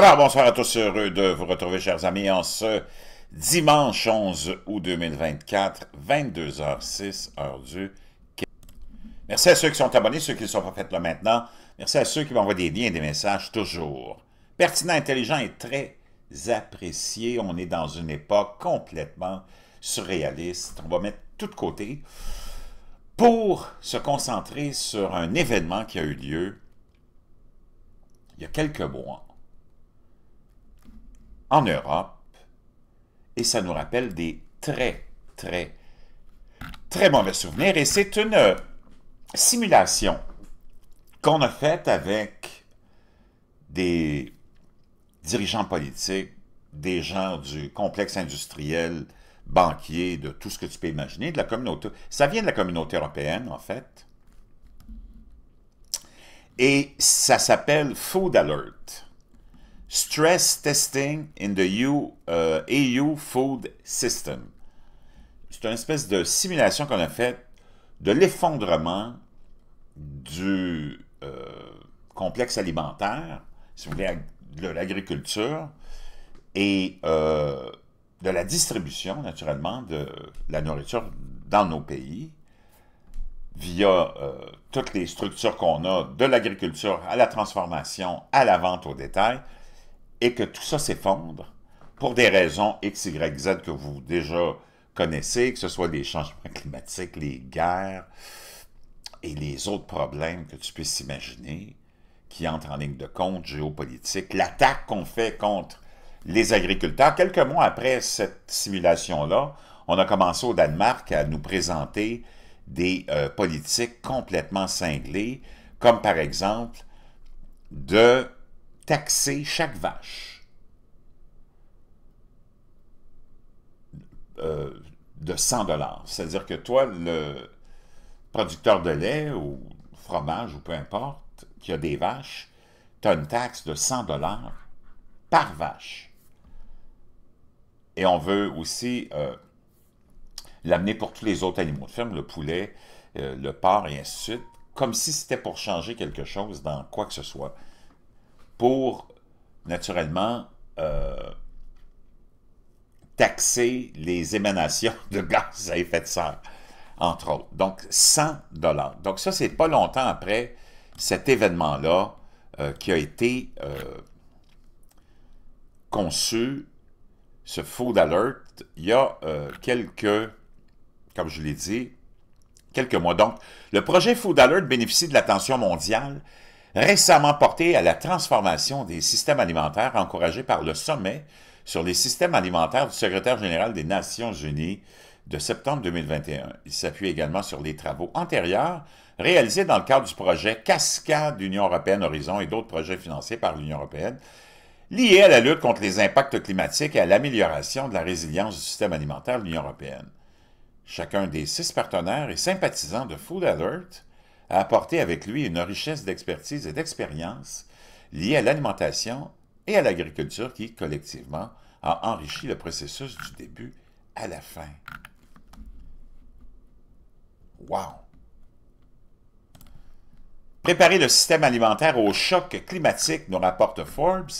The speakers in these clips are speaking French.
Alors, bonsoir à tous, heureux de vous retrouver, chers amis, en ce dimanche 11 août 2024, 22h06, heure du Merci à ceux qui sont abonnés, ceux qui ne sont pas faits là maintenant. Merci à ceux qui m'envoient des liens et des messages toujours. Pertinent, intelligent et très apprécié. On est dans une époque complètement surréaliste. On va mettre tout de côté pour se concentrer sur un événement qui a eu lieu il y a quelques mois en Europe. Et ça nous rappelle des très, très, très mauvais souvenirs. Et c'est une euh, simulation qu'on a faite avec des dirigeants politiques, des gens du complexe industriel, banquier, de tout ce que tu peux imaginer, de la communauté. Ça vient de la communauté européenne, en fait. Et ça s'appelle Food Alert. Stress Testing in the EU, Food System. C'est une espèce de simulation qu'on a faite de l'effondrement du euh, complexe alimentaire, si vous voulez, de l'agriculture et euh, de la distribution, naturellement, de la nourriture dans nos pays via euh, toutes les structures qu'on a, de l'agriculture à la transformation, à la vente au détail, et que tout ça s'effondre pour des raisons X, Y, Z que vous déjà connaissez, que ce soit les changements climatiques, les guerres et les autres problèmes que tu puisses imaginer qui entrent en ligne de compte géopolitique, l'attaque qu'on fait contre les agriculteurs. Quelques mois après cette simulation-là, on a commencé au Danemark à nous présenter des euh, politiques complètement cinglées, comme par exemple de taxer chaque vache euh, de 100 dollars. C'est-à-dire que toi, le producteur de lait ou fromage ou peu importe, qui a des vaches, tu as une taxe de 100 dollars par vache. Et on veut aussi euh, l'amener pour tous les autres animaux de ferme, le poulet, euh, le porc et ainsi de suite, comme si c'était pour changer quelque chose dans quoi que ce soit pour, naturellement, euh, taxer les émanations de gaz à effet de serre, entre autres. Donc, 100 dollars. Donc, ça, c'est pas longtemps après cet événement-là euh, qui a été euh, conçu, ce Food Alert, il y a quelques, comme je l'ai dit, quelques mois. Donc, le projet Food Alert bénéficie de l'attention mondiale récemment porté à la transformation des systèmes alimentaires encouragé par le sommet sur les systèmes alimentaires du secrétaire général des Nations Unies de septembre 2021. Il s'appuie également sur les travaux antérieurs réalisés dans le cadre du projet Cascade Union européenne Horizon et d'autres projets financés par l'Union européenne liés à la lutte contre les impacts climatiques et à l'amélioration de la résilience du système alimentaire de l'Union européenne. Chacun des six partenaires et sympathisants de Food Alert, a apporté avec lui une richesse d'expertise et d'expérience liée à l'alimentation et à l'agriculture qui, collectivement, a enrichi le processus du début à la fin. Wow! Préparer le système alimentaire au choc climatique, nous rapporte Forbes.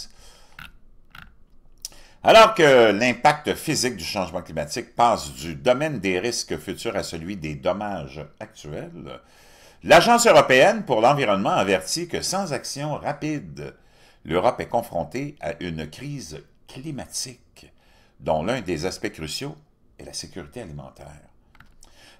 Alors que l'impact physique du changement climatique passe du domaine des risques futurs à celui des dommages actuels, L'Agence européenne pour l'environnement avertit que sans action rapide, l'Europe est confrontée à une crise climatique dont l'un des aspects cruciaux est la sécurité alimentaire.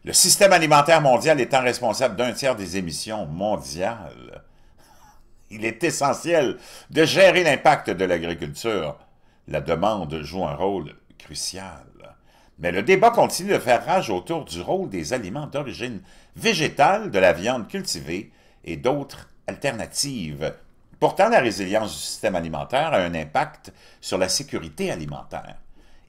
Le système alimentaire mondial étant responsable d'un tiers des émissions mondiales, il est essentiel de gérer l'impact de l'agriculture. La demande joue un rôle crucial. Mais le débat continue de faire rage autour du rôle des aliments d'origine végétales, de la viande cultivée et d'autres alternatives. Pourtant, la résilience du système alimentaire a un impact sur la sécurité alimentaire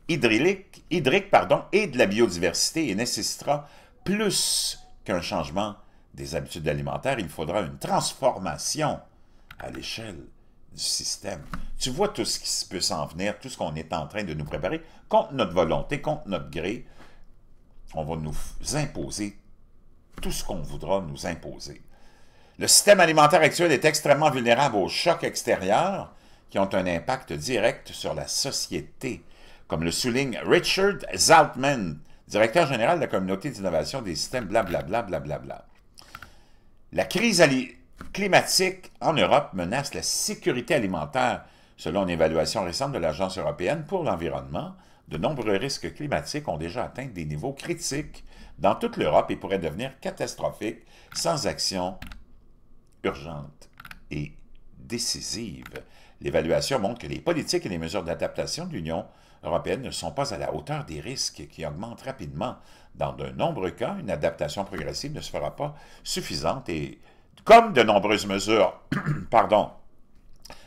hydrique, hydrique pardon, et de la biodiversité et nécessitera plus qu'un changement des habitudes alimentaires, il faudra une transformation à l'échelle du système. Tu vois tout ce qui peut s'en venir, tout ce qu'on est en train de nous préparer, contre notre volonté, contre notre gré, on va nous imposer tout ce qu'on voudra nous imposer. Le système alimentaire actuel est extrêmement vulnérable aux chocs extérieurs qui ont un impact direct sur la société, comme le souligne Richard Zaltman, directeur général de la communauté d'innovation des systèmes blablabla. Bla, bla, bla, la crise climatique en Europe menace la sécurité alimentaire, selon une évaluation récente de l'Agence européenne pour l'environnement. De nombreux risques climatiques ont déjà atteint des niveaux critiques dans toute l'Europe et pourrait devenir catastrophique sans action urgente et décisive. L'évaluation montre que les politiques et les mesures d'adaptation de l'Union européenne ne sont pas à la hauteur des risques qui augmentent rapidement. Dans de nombreux cas, une adaptation progressive ne se fera pas suffisante et comme de nombreuses mesures pardon,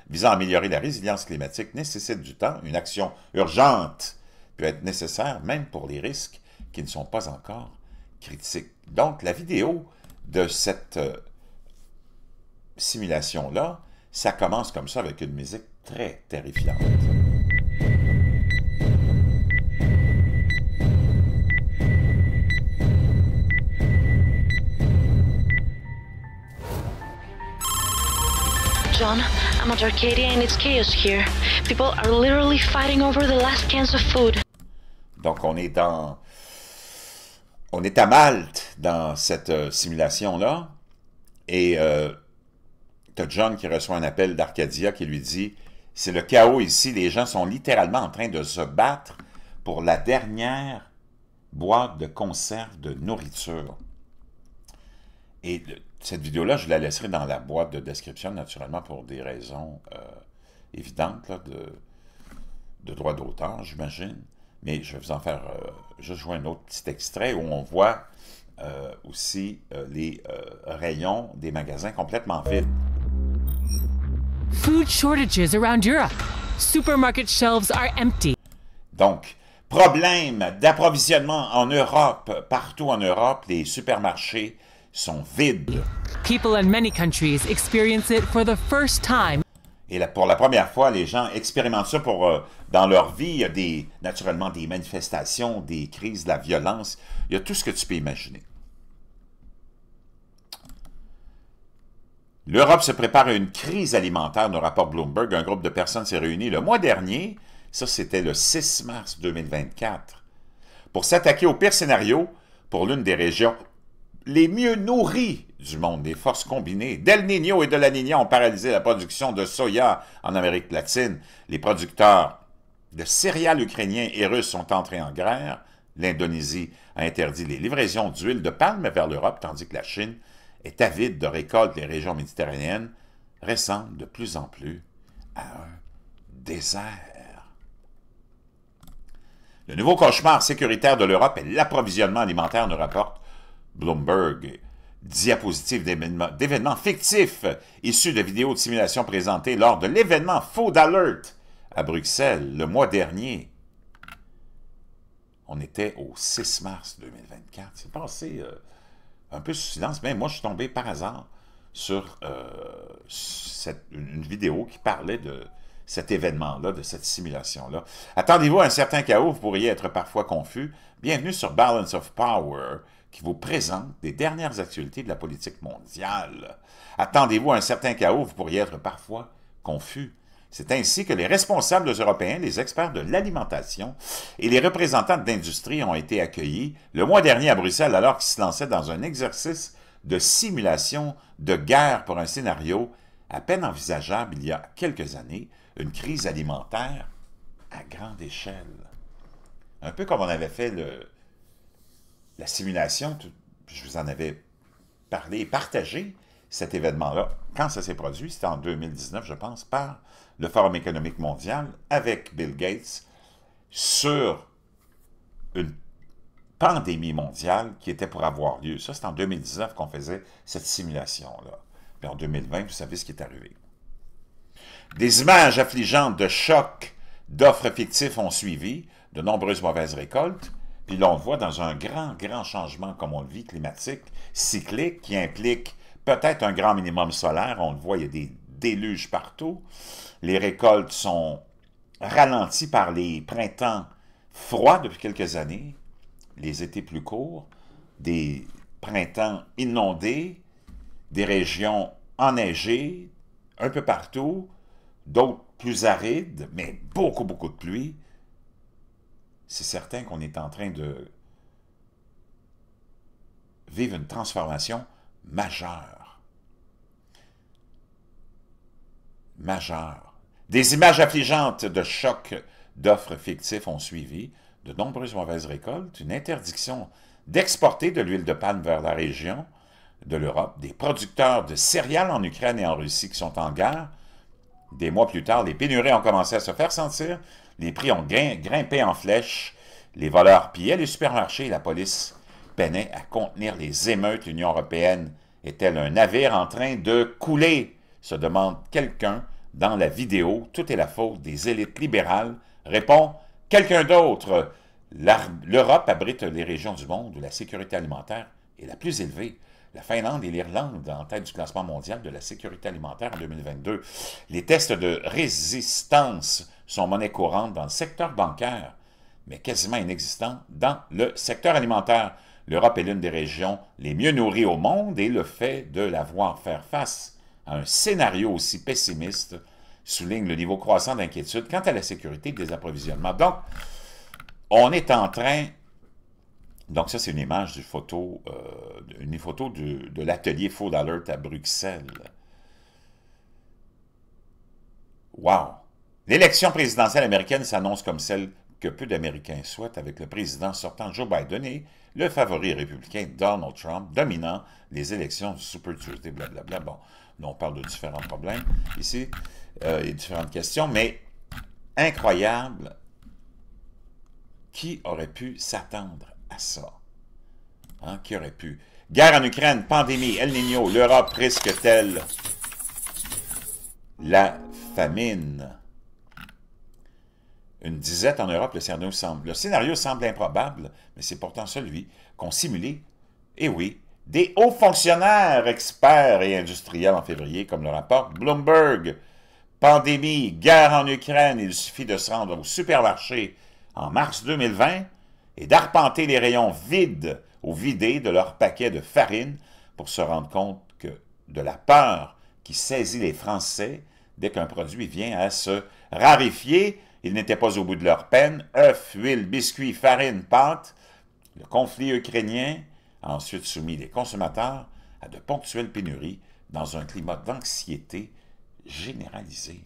visant à améliorer la résilience climatique nécessitent du temps, une action urgente peut être nécessaire même pour les risques qui ne sont pas encore critique. Donc, la vidéo de cette euh, simulation-là, ça commence comme ça avec une musique très terrifiante. John, I'm at Arcadia and it's chaos here. People are literally fighting over the last cans of food. Donc on est dans on est à Malte dans cette euh, simulation-là, et euh, tu as John qui reçoit un appel d'Arcadia qui lui dit « C'est le chaos ici, les gens sont littéralement en train de se battre pour la dernière boîte de conserve de nourriture. » Et cette vidéo-là, je la laisserai dans la boîte de description, naturellement, pour des raisons euh, évidentes de, de droit d'auteur, j'imagine. Mais je vais vous en faire juste jouer un autre petit extrait où on voit euh, aussi euh, les euh, rayons des magasins complètement vides. Donc, problème d'approvisionnement en Europe. Partout en Europe, les supermarchés sont vides. People in many countries experience it for the first time et pour la première fois, les gens expérimentent ça pour, euh, dans leur vie. Il y a des, naturellement des manifestations, des crises, de la violence. Il y a tout ce que tu peux imaginer. L'Europe se prépare à une crise alimentaire, nous rapporte Bloomberg. Un groupe de personnes s'est réuni le mois dernier, ça c'était le 6 mars 2024, pour s'attaquer au pire scénario pour l'une des régions les mieux nourris du monde des forces combinées d'El Niño et de la Niña ont paralysé la production de soya en Amérique latine. Les producteurs de céréales ukrainiens et russes sont entrés en guerre. L'Indonésie a interdit les livraisons d'huile de palme vers l'Europe, tandis que la Chine est avide de récoltes des régions méditerranéennes, ressemblent de plus en plus à un désert. Le nouveau cauchemar sécuritaire de l'Europe et l'approvisionnement alimentaire ne rapporte Bloomberg, diapositive d'événements fictifs issus de vidéos de simulation présentées lors de l'événement Faux d'alerte à Bruxelles le mois dernier. On était au 6 mars 2024. C'est passé euh, un peu sous silence, mais moi je suis tombé par hasard sur euh, une vidéo qui parlait de cet événement-là, de cette simulation-là. Attendez-vous à un certain chaos, vous pourriez être parfois confus. Bienvenue sur Balance of Power, qui vous présente des dernières actualités de la politique mondiale. Attendez-vous à un certain chaos, vous pourriez être parfois confus. C'est ainsi que les responsables européens, les experts de l'alimentation et les représentants d'industrie ont été accueillis le mois dernier à Bruxelles alors qu'ils se lançaient dans un exercice de simulation de guerre pour un scénario à peine envisageable il y a quelques années, une crise alimentaire à grande échelle. Un peu comme on avait fait le, la simulation, je vous en avais parlé et partagé cet événement-là. Quand ça s'est produit, c'était en 2019, je pense, par le Forum économique mondial avec Bill Gates sur une pandémie mondiale qui était pour avoir lieu. Ça, c'est en 2019 qu'on faisait cette simulation-là. Puis en 2020, vous savez ce qui est arrivé. Des images affligeantes de chocs d'offres fictives ont suivi, de nombreuses mauvaises récoltes, puis là, on voit dans un grand, grand changement, comme on le vit, climatique, cyclique, qui implique peut-être un grand minimum solaire. On le voit, il y a des déluges partout. Les récoltes sont ralenties par les printemps froids depuis quelques années, les étés plus courts, des printemps inondés, des régions enneigées un peu partout, d'autres plus arides, mais beaucoup, beaucoup de pluie c'est certain qu'on est en train de vivre une transformation majeure. Majeure. Des images affligeantes de choc d'offres fictifs ont suivi, de nombreuses mauvaises récoltes, une interdiction d'exporter de l'huile de palme vers la région de l'Europe, des producteurs de céréales en Ukraine et en Russie qui sont en guerre. Des mois plus tard, les pénuries ont commencé à se faire sentir les prix ont grimpé en flèche. Les voleurs pillaient les supermarchés la police peinait à contenir les émeutes. L'Union européenne est-elle un navire en train de couler se demande quelqu'un dans la vidéo. Tout est la faute des élites libérales. Répond quelqu'un d'autre. L'Europe abrite les régions du monde où la sécurité alimentaire est la plus élevée. La Finlande et l'Irlande en tête du classement mondial de la sécurité alimentaire en 2022. Les tests de résistance sont monnaie courante dans le secteur bancaire, mais quasiment inexistant, dans le secteur alimentaire. L'Europe est l'une des régions les mieux nourries au monde et le fait de la voir faire face à un scénario aussi pessimiste souligne le niveau croissant d'inquiétude quant à la sécurité des approvisionnements. Donc, on est en train... Donc ça, c'est une image du photo, euh, une photo de, de l'atelier Food Alert à Bruxelles. Wow! L'élection présidentielle américaine s'annonce comme celle que peu d'Américains souhaitent avec le président sortant Joe Biden et le favori républicain Donald Trump dominant les élections Super Tuesday, blablabla. Bon, on parle de différents problèmes ici euh, et différentes questions, mais incroyable, qui aurait pu s'attendre à ça? Hein? qui aurait pu? Guerre en Ukraine, pandémie, El Niño, l'Europe presque t la famine? une disette en Europe, le scénario semble, le scénario semble improbable, mais c'est pourtant celui qu'ont simulé, et eh oui, des hauts fonctionnaires, experts et industriels en février, comme le rapporte Bloomberg. Pandémie, guerre en Ukraine, il suffit de se rendre au supermarché en mars 2020 et d'arpenter les rayons vides ou vidés de leurs paquets de farine pour se rendre compte que de la peur qui saisit les Français dès qu'un produit vient à se raréfier ils n'étaient pas au bout de leur peine. œufs, huile, biscuits, farine, pâtes. Le conflit ukrainien a ensuite soumis les consommateurs à de ponctuelles pénuries dans un climat d'anxiété généralisée.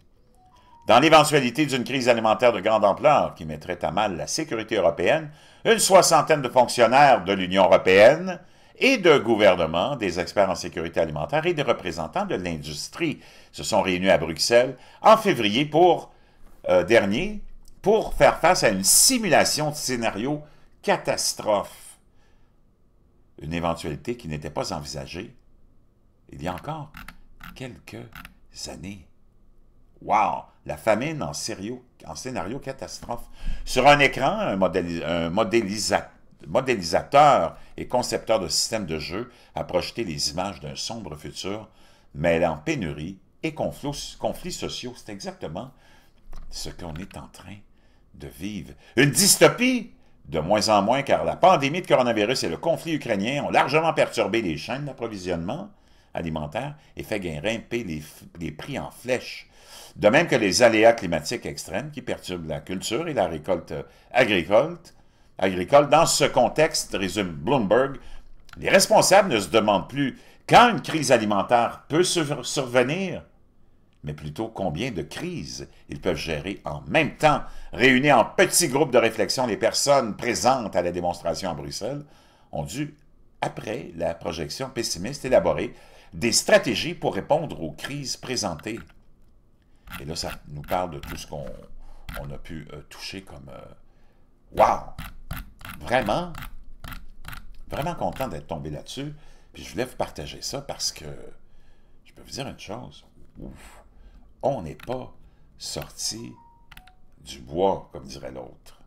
Dans l'éventualité d'une crise alimentaire de grande ampleur qui mettrait à mal la sécurité européenne, une soixantaine de fonctionnaires de l'Union européenne et de gouvernements, des experts en sécurité alimentaire et des représentants de l'industrie se sont réunis à Bruxelles en février pour euh, dernier pour faire face à une simulation de scénario catastrophe. Une éventualité qui n'était pas envisagée il y a encore quelques années. Wow! La famine en, en scénario catastrophe. Sur un écran, un, modélisateur et concepteur de système de jeu a projeté les images d'un sombre futur mêlant pénurie et conflits, conflits sociaux. C'est exactement ce qu'on est en train de vivre. Une dystopie de moins en moins, car la pandémie de coronavirus et le conflit ukrainien ont largement perturbé les chaînes d'approvisionnement alimentaire et fait grimper les, prix en flèche. De même que les aléas climatiques extrêmes qui perturbent la culture et la récolte euh, agricole. Dans ce contexte, résume Bloomberg, les responsables ne se demandent plus quand une crise alimentaire peut survenir, mais plutôt combien de crises ils peuvent gérer en même temps. Réunis en petits groupes de réflexion, les personnes présentes à la démonstration à Bruxelles ont dû, après la projection pessimiste, élaborer des stratégies pour répondre aux crises présentées. Et là, ça nous parle de tout ce qu'on a pu euh, toucher comme... Waouh! Wow! Vraiment, vraiment content d'être tombé là-dessus. Puis je voulais vous partager ça parce que je peux vous dire une chose. Ouf! on n'est pas sorti du bois, comme dirait l'autre.